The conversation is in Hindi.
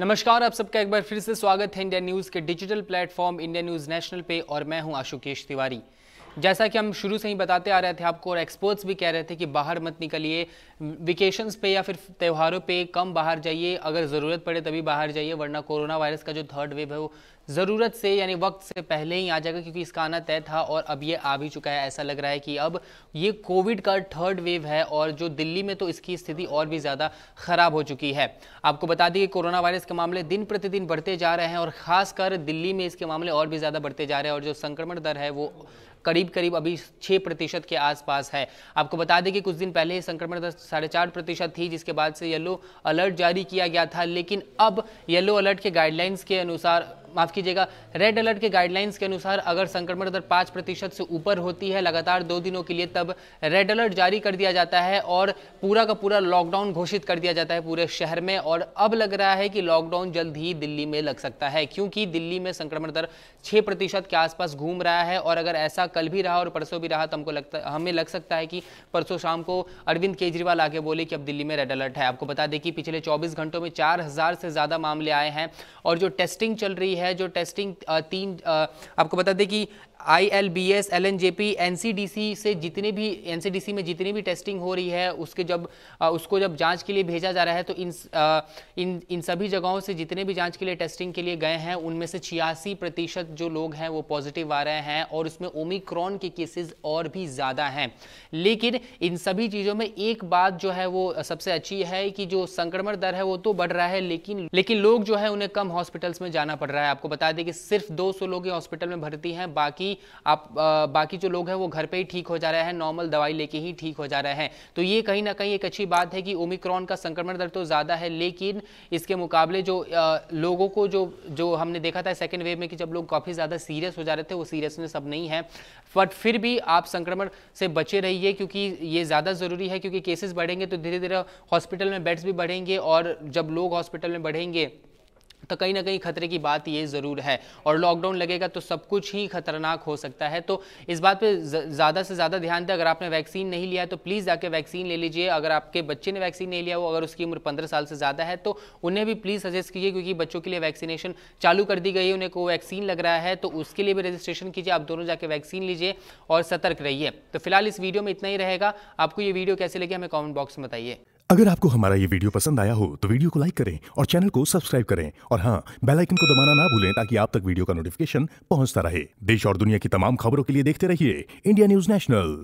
नमस्कार आप सबका एक बार फिर से स्वागत है इंडिया न्यूज़ के digital platform India News national पे और मैं हूं आशुकेश तिवारी जैसा कि हम शुरू से ही बताते आ रहे थे आपको और एक्सपर्ट्स भी कह रहे थे कि बाहर मत निकलिए वेकेशंस पे या फिर त्योहारों पे कम बाहर जाइए अगर ज़रूरत पड़े तभी बाहर जाइए वरना कोरोना वायरस का जो थर्ड वेव है वो ज़रूरत से यानी वक्त से पहले ही आ जाएगा क्योंकि इसका आना तय था और अब ये आ भी चुका है ऐसा लग रहा है कि अब ये कोविड का थर्ड वेव है और जो दिल्ली में तो इसकी स्थिति और भी ज़्यादा ख़राब हो चुकी है आपको बता दें कि कोरोना वायरस के मामले दिन प्रतिदिन बढ़ते जा रहे हैं और ख़ासकर दिल्ली में इसके मामले और भी ज़्यादा बढ़ते जा रहे हैं और जो संक्रमण दर है वो करीब करीब अभी छः प्रतिशत के आसपास है आपको बता दें कि कुछ दिन पहले संक्रमण दर साढ़े चार प्रतिशत थी जिसके बाद से येलो अलर्ट जारी किया गया था लेकिन अब येलो अलर्ट के गाइडलाइंस के अनुसार माफ कीजिएगा रेड अलर्ट के गाइडलाइंस के अनुसार अगर संक्रमण दर पाँच प्रतिशत से ऊपर होती है लगातार दो दिनों के लिए तब रेड अलर्ट जारी कर दिया जाता है और पूरा का पूरा लॉकडाउन घोषित कर दिया जाता है पूरे शहर में और अब लग रहा है कि लॉकडाउन जल्द ही दिल्ली में लग सकता है क्योंकि दिल्ली में संक्रमण दर छः प्रतिशत के आसपास घूम रहा है और अगर ऐसा कल भी रहा और परसों भी रहा तो हमको लगता हमें लग सकता है कि परसों शाम को अरविंद केजरीवाल आके बोले कि अब दिल्ली में रेड अलर्ट है आपको बता दें कि पिछले चौबीस घंटों में चार से ज़्यादा मामले आए हैं और जो टेस्टिंग चल रही है है जो टेस्टिंग तीन आपको बता दें कि I L B S L N J P N C D C से जितने भी एन सी डी सी में जितनी भी टेस्टिंग हो रही है उसके जब उसको जब जांच के लिए भेजा जा रहा है तो इन इन इन सभी जगहों से जितने भी जांच के लिए टेस्टिंग के लिए गए हैं उनमें से छियासी प्रतिशत जो लोग हैं वो पॉजिटिव आ रहे हैं और उसमें ओमिक्रॉन के केसेज और भी ज़्यादा हैं लेकिन इन सभी चीज़ों में एक बात जो है वो सबसे अच्छी है कि जो संक्रमण दर है वो तो बढ़ रहा है लेकिन लेकिन लोग जो है उन्हें कम हॉस्पिटल्स में जाना पड़ रहा है है आपको बता दें कि सिर्फ 200 लोग हॉस्पिटल में भर्ती हैं बाकी आप आ, बाकी जो लोग हैं वो घर पे ही ठीक हो जा रहे हैं नॉर्मल दवाई लेके ही ठीक हो जा रहे हैं तो ये कहीं ना कहीं एक अच्छी बात है कि ओमिक्रॉन का संक्रमण दर तो ज़्यादा है लेकिन इसके मुकाबले जो आ, लोगों को जो जो हमने देखा था सेकेंड वेव में कि जब लोग काफ़ी ज़्यादा सीरियस हो जा रहे थे वो सीरियसनेस अब नहीं है बट फिर भी आप संक्रमण से बचे रहिए क्योंकि ये ज़्यादा ज़रूरी है क्योंकि केसेस बढ़ेंगे तो धीरे धीरे हॉस्पिटल में बेड्स भी बढ़ेंगे और जब लोग हॉस्पिटल में बढ़ेंगे तो कहीं ना कहीं खतरे की बात ये ज़रूर है और लॉकडाउन लगेगा तो सब कुछ ही खतरनाक हो सकता है तो इस बात पे ज़्यादा से ज़्यादा ध्यान दें अगर आपने वैक्सीन नहीं लिया तो प्लीज़ जाके वैक्सीन ले लीजिए अगर आपके बच्चे ने वैक्सीन नहीं लिया हो अगर उसकी उम्र पंद्रह साल से ज़्यादा है तो उन्हें भी प्लीज़ सजेस्ट कीजिए क्योंकि बच्चों के लिए वैक्सीनेशन चालू कर दी गई है उन्हें को वैक्सीन लग रहा है तो उसके लिए भी रजिस्ट्रेशन कीजिए आप दोनों जाके वैक्सीन लीजिए और सतर्क रहिए तो फिलहाल इस वीडियो में इतना ही रहेगा आपको ये वीडियो कैसे लगी हमें कॉमेंट बॉक्स में बताइए अगर आपको हमारा ये वीडियो पसंद आया हो तो वीडियो को लाइक करें और चैनल को सब्सक्राइब करें और हाँ बेलाइकन को दबाना ना भूलें ताकि आप तक वीडियो का नोटिफिकेशन पहुंचता रहे देश और दुनिया की तमाम खबरों के लिए देखते रहिए इंडिया न्यूज नेशनल